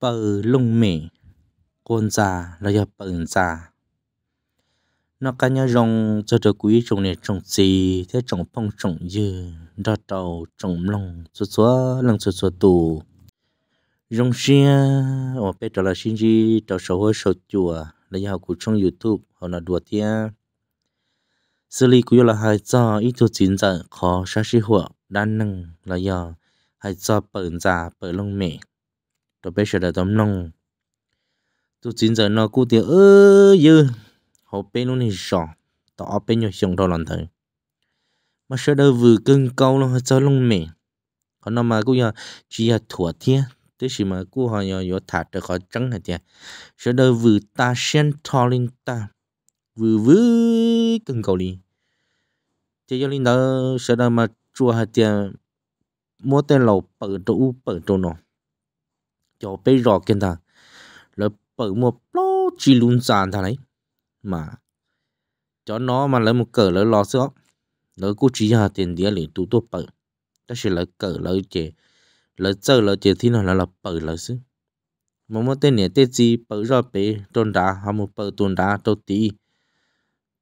bờ lung mì quân già là giờ bận già nó cá nhà rong cho được quý trồng này trồng gì thế trồng phong trồng dừa, đo tàu trồng lông số số lăng số số tù rong xia ở bên đó là xin gì đó sầu hơi sầu chùa là giờ của trong youtube họ là đùa thia xử lý của là hai cho ít chút chín giờ khó sa sĩ hộ đan năng là giờ hai cho bận già bận lông mẹ tôi biết sợ là tấm nông tôi chính giờ nó cú tiền ơ dư họ bé nó này sọ tao bé nhỏ xong đó làm thế mà sợ đâu vừa cưng câu nó cho lông mẹ còn nó mà cú giờ chỉ là thua thiên tức là mà cú họ giờ nhỏ thả được khỏi trắng hết tiền sợ đâu vừa ta sen thò lên ta vừa vừa cưng câu đi chỉ cho linh đó sợ đâu mà chua hạt tiền mua tên lầu bự trụ bự trụ nó cho bây giờ kiện ta là bởi một lo chỉ luôn sàn thằng ấy mà cho nó mà lấy một cờ lấy lò sữa lấy cô chỉ hà tiền đĩa để tụ tụ bởi ta sẽ lấy cờ lấy chế lấy chơi lấy chế thì nó là là bởi lấy sứ mà một tên này tên gì bởi ra bể tôn đá hay một bởi tôn đá đầu tí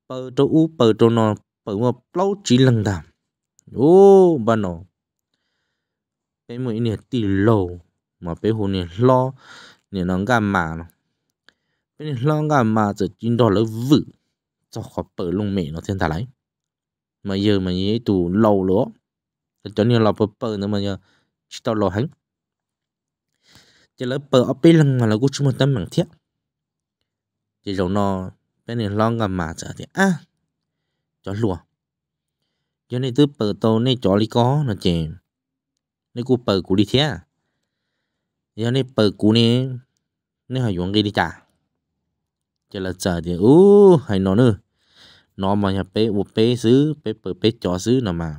bởi đầu u bởi đầu nó bởi một lo chỉ lần đàm ô bà nó bên mỗi này tỷ lầu mà bé hồ này lo này nó gà mà nó bé này lo gà mà giờ chín đó là vự cho khó bờ lông mẹ nó thiên thả lấy mà giờ mà như tù lâu lỗ, cho nên là bờ bờ nữa mà giờ chỉ tao lo hắn chỉ là bờ ở bên lưng mà là cũng chúng mình tâm bằng thiết chỉ rồi nó bé này lo gà mà giờ thì à cho lùa cho nên từ bờ tàu này cho lý có nó chèn nên cô bờ của đi thế à 然后那北姑呢，那还用给你家，这了这的哦，还哪呢？nó mà nhà bé u bé xứ bé bờ bé chó xứ nào mà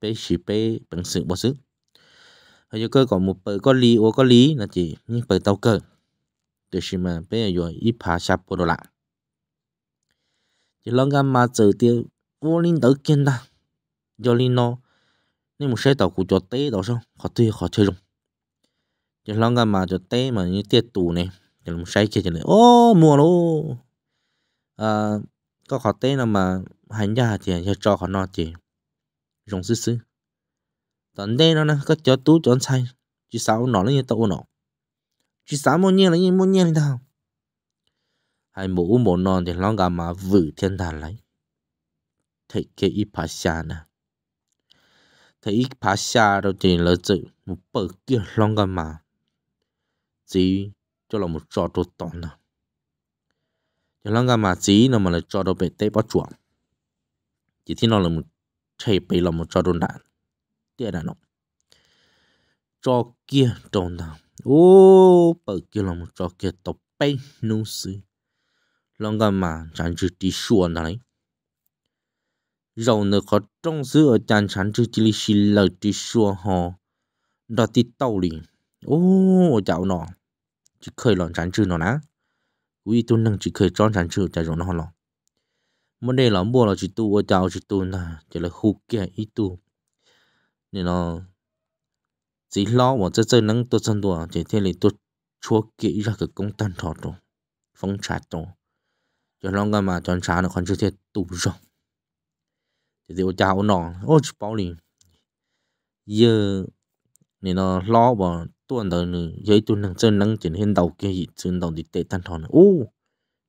bé chỉ bé bằng sự bỏ xứ hay cho cơ còn một bờ có lý ô có lý là chỉ như bờ tàu cơ để chỉ mà bé là rồi ít phá sập bộ đồ chỉ lo ngắm mà chờ tiêu vô linh tới kiên ta do linh nó nên một xe tàu của chó té đó sao khó tiêu chơi rồi cho long cái mà cho té mà như tiệt tù này cho nó say kia cho này ô mua luôn à có khó té nào mà hành gia thì cho cho khó nó thì rong xứ xứ tận đây nó có cho tú cho anh chỉ sáu nó là như tàu chỉ sáu mua nhiên mua nhiên đâu hai mũ mũ non thì long cái mà vự thiên đàng lấy thấy cái ít phá xa nè thấy ít phá xa rồi thì lỡ chữ một bờ kia long cái mà chỉ cho là một trò đồ tòn nào cho lăng gà mà chỉ nó mà là trò đồ bể tê bao chuộng chỉ thì nó là một thầy bể là một trò đồ đạn tia đạn nó trò kia đồ nào ô bởi kia là một trò kia tập bay nô sư lăng gà mà chẳng chữ tí xua nào đấy rồi nó có trong sư ở chẳng chẳng chữ tí xì lợi đi xuống họ đó tí tàu đi ô chào nọ chỉ khởi lọn chán trừ nó ná quý tu nâng chỉ khởi tròn chán trừ chạy rộng nó lọ vấn đề là mua là chỉ tu ở chào chỉ tu là chỉ là khu kia ít tu nên nó chỉ lo mà chơi chơi nâng tôi chân đùa chỉ thế là tôi chúa kỹ ra cái công tan thọ rồi phong trả rồi cho nó cái mà chọn trả nó còn chưa thể tụ rồi thì điều chào nó ô chỉ bảo liền giờ nên nó lo mà tuần đầu nữa giấy tuần năng chân năng chuyển hiện đầu kia gì chân đầu đi tệ tan thòn ô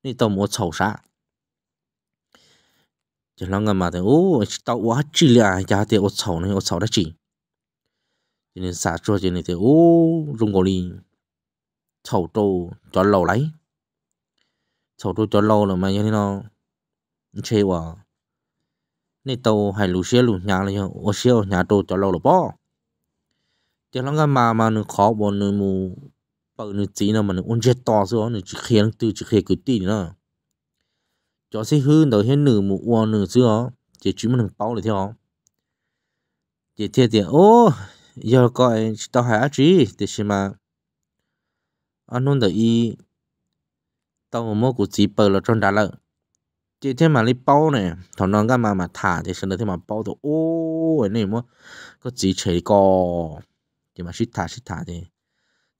này tàu mua sầu xa chỉ lo ngầm mà thì ô tàu quá chỉ là giá thì ô sầu này ô sầu đã chỉ cho nên xả cho cho nên thì ô rung gò đi sầu trâu cho lâu lấy sầu trâu cho lâu là mà như thế nào chơi quá này tàu hay lù xe lù nhà là ô xe nhà trâu cho lâu là bao chỉ là cái mà mà nó khó bọn nó mù bởi nó chỉ nó mà nó ôn chết to rồi nó chỉ khiến từ chỉ khiến cái tí nữa cho sẽ hư đầu hết nửa mù uo nửa xưa chỉ chỉ mà nó bao lại theo chỉ thiệt thì ô giờ coi tao hả chứ thì xem mà anh đầu ý tao mua cái chỉ bởi là trong đá lợn chị thêm mà lấy bao này thằng nó cái mà mà thả thì sẽ nó thêm mà bao thì ô này mà có chỉ chỉ có chỉ mà xít thả xít thả thì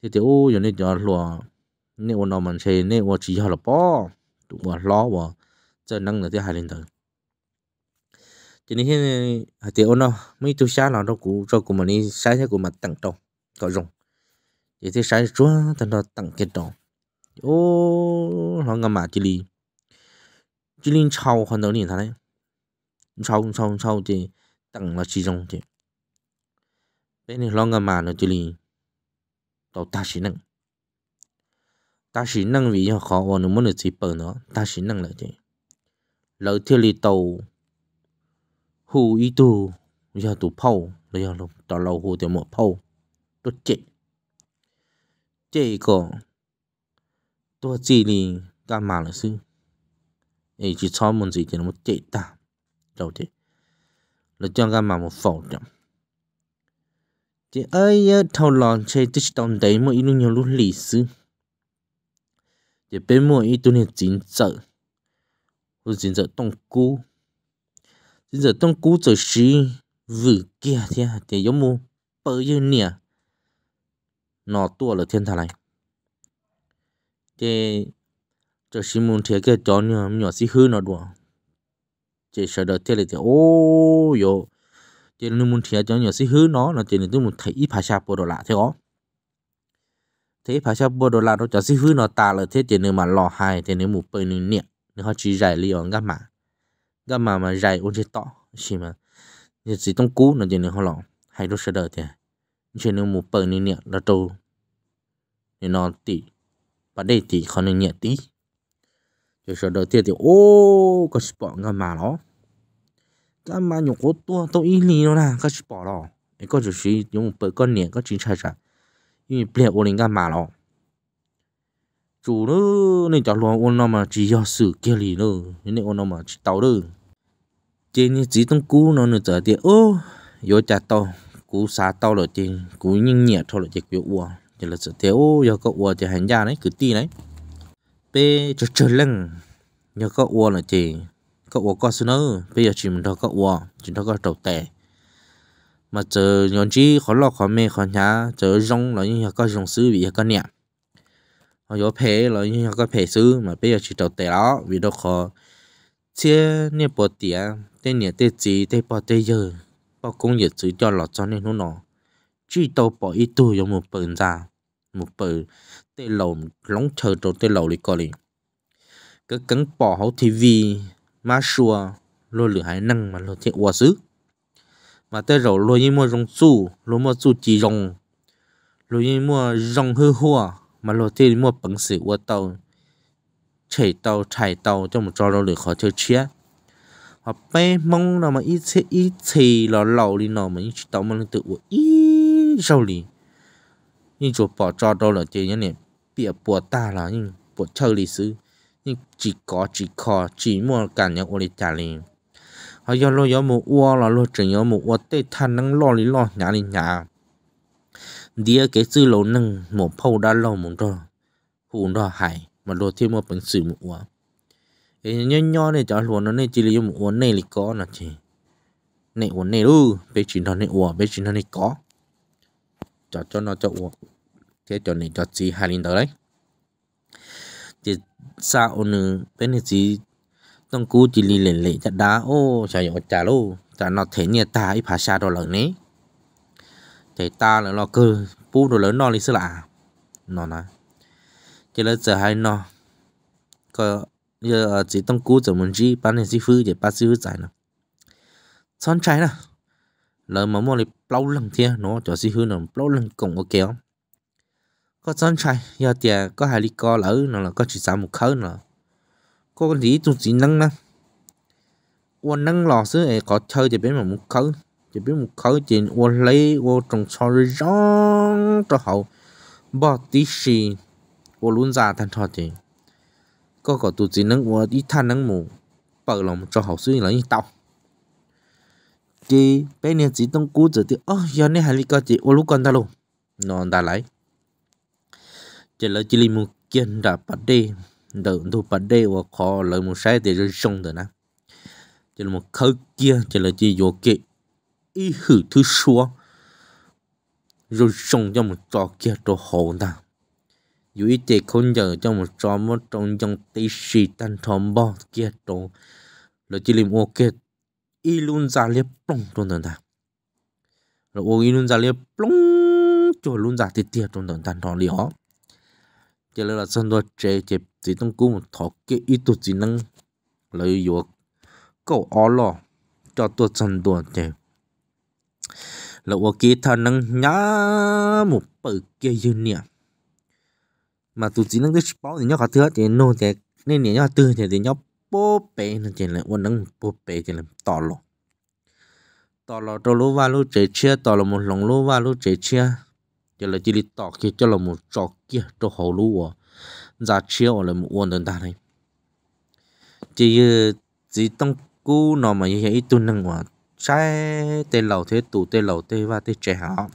thì thì ô giờ nên giờ lúa nên ô nó mình chơi nên ô chỉ họ là bỏ tụ mà lo và chơi năng là thế hai lần thôi cho nên hiện hạt tiêu nó mấy tu sa nó đâu cũng cho cũng mình đi sai thế của mình tặng đâu có dùng vậy thì sai chúa thì nó tặng cái đó ô nó ngầm mà chỉ li chỉ li chào hơn đầu liền thằng đấy chào chào chào thì tặng là chỉ dùng thì bên này long mà nó chỉ li tàu ta chỉ năng ta chỉ năng vì họ khó và nó muốn được gì bờ nó ta chỉ năng là gì lỡ thiên li tàu hù ý tu giờ tụ phâu rồi giờ lúc tàu lâu hù thì một phâu tôi chết chết có tôi chỉ li cả mà là sư ấy chỉ cho mình gì thì nó chết ta đâu thế là cho cả mà một phẩu chẳng chị ấy ờ, thâu lòn chơi tích tông đấy mà ít nhiều lúc lì xứ chị bên mua ít tu niệm chính trợ rồi chính trợ tông cú chính trợ tông cú rồi xí vử kia thế à, thì giống mua bơ như nè nó tua là thiên thà này chị cho xí muốn thế cái chó nhỏ nhỏ xí hư nó đùa chị sợ đợt thế là thì ô yo chỉ nên muốn thiệt cho nhiều sĩ hứ nó là chỉ nên tôi muốn thấy ít phải sa bồ đồ lạ thế ó thế phải sa bồ đồ lạ đó cho sĩ hứ nó ta là thế chỉ nên mà lò hài chỉ nên một bên nên niệm nên họ chỉ giải lý ở gấp mà gấp mà mà giải ôn chế tọ chỉ mà như chỉ trong cũ, nó chỉ nên họ lò hay đó sẽ đợi thế chỉ nên một bên nên niệm là đâu, nên nó tỷ và đây tỷ khó nên nhẹ tí rồi sau đầu tiên thì ô có bỏ ngầm mà nó 干嘛用我多都一年了啦，开始跑了，一个就是用八个年，个警察查，因为不然我人干嘛了？chủ nó nên cháu luôn ôn nó mà chỉ do sự kia lì nó nên ôn nó mà chỉ tàu đó trên như chỉ tông cú nó nữa trở tiền ô vô chặt tàu cú xá tàu rồi trên cú nhưng nhẹ thôi là chỉ kiểu ua chỉ là có ua thì hành gia đấy cứ ti đấy bê cho chơi có ua là chỉ có ủa có xin nữa bây giờ chỉ mình thôi có ủa chỉ thôi có đầu tệ mà chờ nhon chi khó lo khó mê khó nhá chờ rong là như có rong sư bị có nhẹ họ có phê là như có phê sư mà bây giờ chỉ đầu tệ đó vì đâu khó chia nè bỏ tía tên nhẹ tên gì tên bỏ tên giờ bỏ công việc chữ cho lọt cho nên nó nó chỉ tàu bỏ ít tuổi giống một bờn ra một bờn tên lầu lóng chờ đầu tên lầu đi coi đi cái cắn bỏ hậu tivi mà xua lô lửa hai năng mà lô thiện quả sứ mà tới rồi lô như mua rong su lô mua su chỉ rong lô như mua rong hư hoa mà lô thiện mua bằng sự quả tàu chạy tàu chạy tàu cho một trò lô lửa khó chơi chia họ bé mong là mà ít xe ít xe là lâu đi nó mà ít tàu mà tự của ít rau lì nhưng chỗ bỏ trò đâu là chơi nhá nè bịa bùa ta là nhưng bùa chơi lì sư chỉ có chỉ có chỉ mua cả những ô lít liền họ do lo gió mù ua là lo chừng gió mù ua tê than nắng lo lý lo nhả lý nhả cái sư lỗ nâng một phâu đã lo một rồi phụ đó hải mà lo thêm một phần sự mù ua ấy nho nho này cho luôn nó này chỉ là gió mù ua này là có là chỉ này ừ, nó này ua bé nó này có cho nó cho ua thế này cho gì hai linh tới chỉ xa ôn bên này chỉ trong cú chỉ lì lệ lệ đá ô chả nhỏ chả lô chả nó thế ta ít phá xa đồ lớn nế thì ta là lo cơ bú đồ lớn nó lì xứ lạ nó nói chỉ là giờ hay nó có giờ chỉ trong cú giờ muốn gì bán này gì phứ để bán gì phứ giải nó son trái nè lỡ mà mua lại bao lần thế nó cho gì hư nó bao lần cổng ok không có chân chạy giờ tiền có hai lý co lỡ nó là có chỉ sáu một khớ nó có lý tụi chỉ nâng nâng uôn nâng lò xứ ấy có chơi thì bên mà một khớ thì bên một khớ thì uôn lấy uôn trồng sò rong cho hậu bỏ tí xì uôn luôn ra thành thọ thì có có tụi chỉ nâng uôn ít than nâng mù bờ lòng cho hậu xứ là như tao chị bé này chỉ tông cú rồi thì ơ giờ này hai lý co chị uôn lúc con ta luôn nó đã lấy chỉ là chỉ một kiến đã bắt đi đợi thu bắt đi và khó lấy một sai để rồi xong rồi nè chỉ là một khâu kia chỉ là chỉ vô kệ ý hữu thứ số rồi xong cho một trò kia cho hồn ta dù ít thì không giờ cho một trò mất trong trong tí xì tan thòm bò kia trò là chỉ một ok ý luôn ra liếp plong trong tuần ta rồi ô ý luôn ra liếp plong cho luôn ra tiệt tiệt trong tuần tan thòm lió giờ là sân đồ trẻ chẹp chỉ trong cung thọ cái ít tụ chỉ năng lấy yếu cầu ó lò cho tôi sân đồ trẻ là ô kia thằng năng nhá một bự kia như nè mà tụ chỉ năng cái bao thì nhóc cả thứ thì nô thì nên nè nhóc tư thì thì nhóc bố bé nó chỉ là ô năng bố bé chỉ là tỏ lò tỏ lò tỏ lô và lô trẻ chia tỏ lò một lòng lô và lô trẻ chia giờ là chỉ đi tỏ kia cho là một trò kia cho hồ lúa giá chiếu là một uốn đơn ta này chỉ ờ, chỉ tông cú nó mà như vậy tu năng hòa trái tê lầu thế tủ tê lầu thế và tê trẻ hảo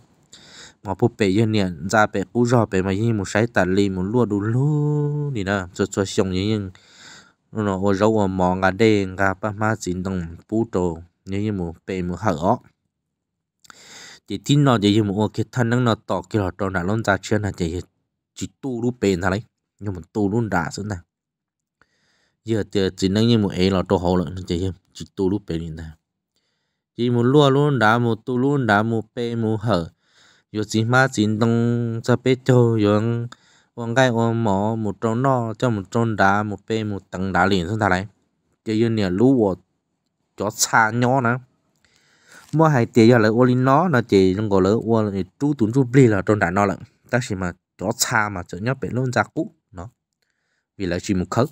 mà phụ bể như này, ra bể cú rò bể mà như một trái tạt li một lúa đủ lú thì nè cho cho xong như nhưng nó ở rau ở mỏ ngà đen ngà ba má chín đồng bù trồ như như một bể một hở chỉ tin nó chỉ một cái thân năng nó tỏ cái họ đó là lon ra chuyện là chỉ chỉ tu luôn bền thôi đấy nhưng mà tu luôn đã xuống này giờ thì chỉ năng như một ấy là tôi họ lợn chỉ chỉ tu luôn bền này chỉ một lúa luôn đã một tu luôn đã một bền một hở giờ chỉ mà chỉ đông ra biết cho giờ ông gai ông mỏ một tròn no cho một tròn đá một bê một tầng đá liền xuống ta này chỉ như nè lúa cho xa nhỏ nữa mua hai tiền giờ lại ôi nó nó chỉ trong gọi là ôi là chú tuấn chú bì là trong đại nó lận ta chỉ mà chó xa mà chở nhóc bị luôn ra cũ nó vì là chỉ một khớp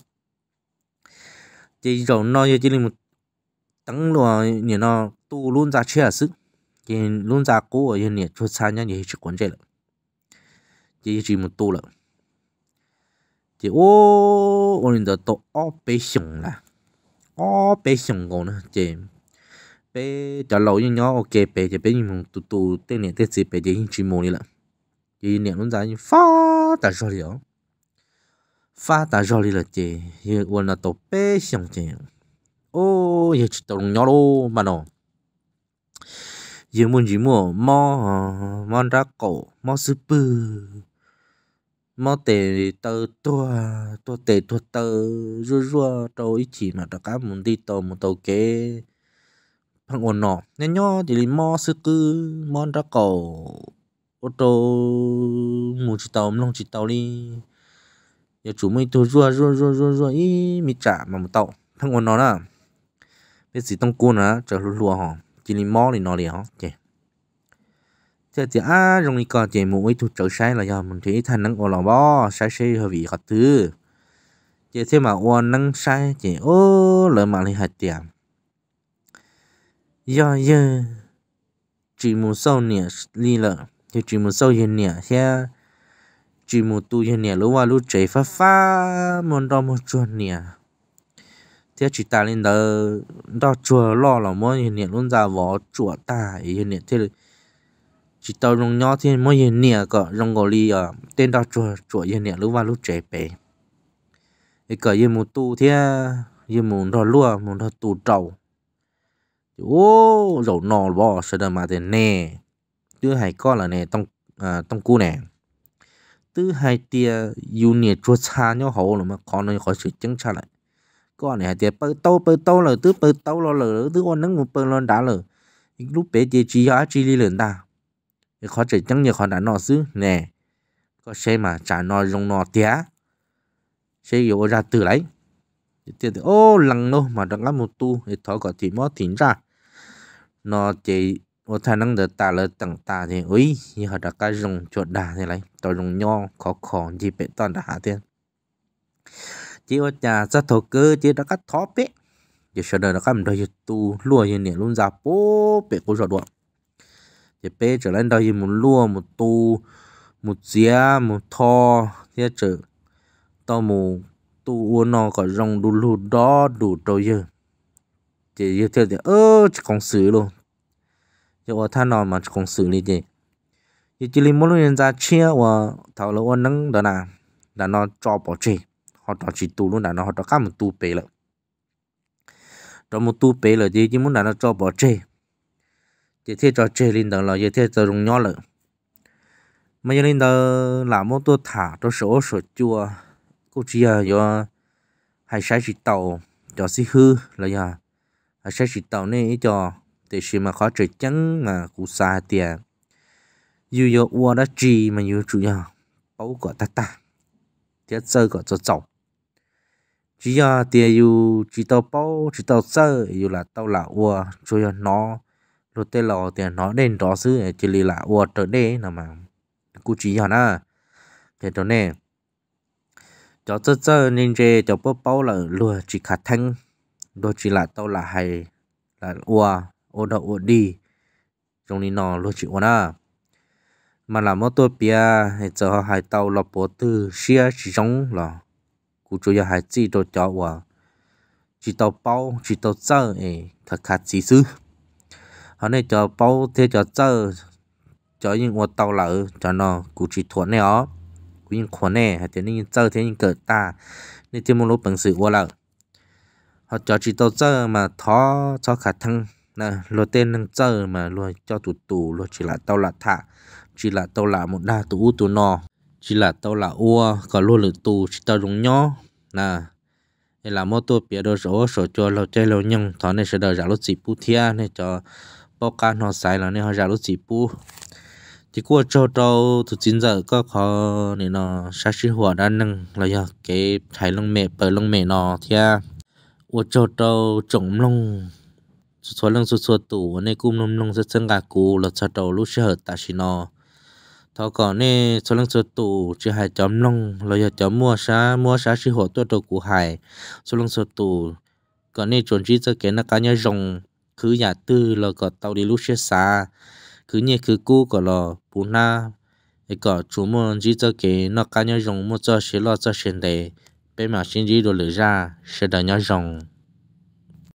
chỉ rồi nó chỉ là một tăng luôn nhìn nó tu luôn ra chia sức chỉ luôn ra cũ ở nhìn chó xa nhá gì chỉ quan trọng lận chỉ chỉ một tu lận chỉ ô ôi là tổ ó bê sùng là ó bê sùng còn nữa chỉ bé trả lẩu như nhau ok bé chỉ bé như mùng tụ tụ tên này tên gì bé chỉ chỉ mồm đi là chỉ niệm luôn ra như pha ta rồi đi đó pha ta rồi đi là chỉ như quên là tổ bé xong chỉ ô giờ chỉ tổ nhau luôn mà nó giờ muốn gì mua mò mò ra cổ mò sư bự mò tề tơ tua tua tề tua tơ rua rua đâu ít chỉ là tất cả muốn đi tàu một tàu kế thằng ồn nọ nên nhó chỉ là mò sư cư mò ra cầu ô tô mù chỉ tàu mông chỉ tàu đi giờ chủ mới tôi rua rua rua rua rua ý mi trả mà một tàu thằng ồn nọ đó biết gì tông cua nữa chờ lùa lùa hả chỉ là mò thì nọ liền hả chị chờ chị à rồi đi còn chị mù ấy tôi trở sai là giờ mình thấy thằng năng ồn lò bò sai sai hơi bị khó thứ chị thêm mà ồn năng sai chị ô lỡ mà lại hạt tiền do giờ chỉ một sau nè li lợ thì chỉ một sau hiện nè thế chỉ một tu hiện nè lúc qua lúc chạy phá phá mòn đo một chuồn nè thế chỉ ta lên đó đo chùa lo là mỗi hiện nè luôn ra vỏ chùa ta hiện nè thế chỉ tao rong nhỏ thì mỗi hiện nè cả rong gò li à tên đo chùa chùa hiện nè lúc qua chạy về cái cả hiện một tu thế hiện một đo lúa một đo tu trầu ô dầu nò bò sơ đờ mà thì nè tư hai con là nè tông à tông cu nè tư hai tia u nè chua cha nhau hổ là mà con nó khỏi sự chứng cha lại con này tia bơi tàu bơi tàu là tư bơi tàu lo lờ tư con nắng một bơi lo đá lờ lúc bé tia chỉ á chỉ đi lần ta khó chỉ chẳng nhiều khó đã nọ xứ nè có xe mà trả nọ dùng nọ tia xe yếu ra từ lấy tia ô lăng đâu mà đang ngắm một tu thì thọ có thì mót thỉnh ra nó chỉ ở thà năng được ta lỡ tặng ta thì ui, như họ đã cái dùng chuột đà thì lấy tôi dùng nho khó khó gì bị toàn đã tiền chỉ ở nhà rất thổ cơ chỉ đã cắt thóp ấy chỉ sợ đời đã cắt đôi tu lùa như này luôn ra bố bị cô rồi đuổi chỉ bé trở lên đôi một lùa một tu một dĩa một tho thế trở to một tu uốn nó có rong đủ lù đó đủ đâu giờ chỉ như thế thì ơ chỉ còn xử luôn giờ ở thà nó mà không xử lý gì giờ chỉ lấy mỗi người ra chia và thảo là ôn nắng đó là là cho bỏ họ cho chỉ tu luôn là họ cho cả một bể rồi trong một tu bể rồi thì chỉ muốn là nó cho bỏ chi chỉ cho chi lên đó là chỉ thế cho rung nhỏ rồi mà giờ lên đó là một tu thả cho số số chua cô chỉ là hay sai chỉ tàu cho si hư là hay sai chỉ tàu nên cho thì xí mà khó trời chăng mà cú xa tiền, à, dù yo ua đã chi mà dù chủ nhà bấu gọi ta ta tiết sơ gọi cho chồng chỉ giờ tiề dù chỉ tao bấu chỉ tao sơ dù là tao là ua chủ nhà nó lo tê lo tiền nó nên đó xứ à, chỉ lì là ua trở đê nào mà cú chỉ giờ na thế đó nè cho tơ tơ nên chê cho bố bấu là lùa chỉ khát thanh đôi chỉ là tao là hay là ua ô đậu ô đi trong này nó luôn chịu à mà làm mất tôi bia hay giờ họ hải tàu là bố tư xia chỉ giống là cụ chú nhà hải chỉ đồ cho à chỉ tàu bao chỉ tàu giờ ấy thật khát gì chứ họ này cho bao thế cho giờ cho những ô tàu lỡ cho nó cụ chỉ thuận này ó cụ những khoản này hay thế nên giờ thế những cỡ ta nên thêm một lúc bằng sự ô lỡ họ cho chỉ tàu giờ mà thó cho khả thăng là lo tên năng chờ mà lo cho tụ tụ lo chỉ là tao là thả chỉ là tao là một đa tụ tụ nò chỉ là tao là ua có lo lửa tụ chỉ tao dùng nhó là đây là mô tô bia đồ số số cho lo chơi lo nhung thọ này sẽ đợi giả lúc chỉ pu thia này cho bao cá nó xài là nên họ giả lúc chỉ pu thì qua cho đâu từ chín giờ có khó này nó sát sĩ hòa đang nâng là do cái thái long mẹ bờ long mẹ nó thia qua cho đâu trồng long สุดสวนลังสุดสวดตู่ในกลุ่มนมลงเส้นกากูหลอดสะดลูกเชื่อตาชินอทอก่อนนี่สวนลังสุดตู่จะหายจอมลงเราอยากจอมมัวช้ามัวช้าชิหัวตัวตัวกูหายสวนลังสุดตู่ก่อนนี่จนจีจะเก็นนักการยรงคืออยากตื้อเราก็เตาดีลูกเชื่อซาคือเนี่ยคือกูก็รอปูนาไอ้ก็ชูมัวจีจะเก็นนักการยรงมัวจะเชื่อเราจะเชื่อเดเป็นมาชินจีโดนหรือจ้าเชื่อได้ยรง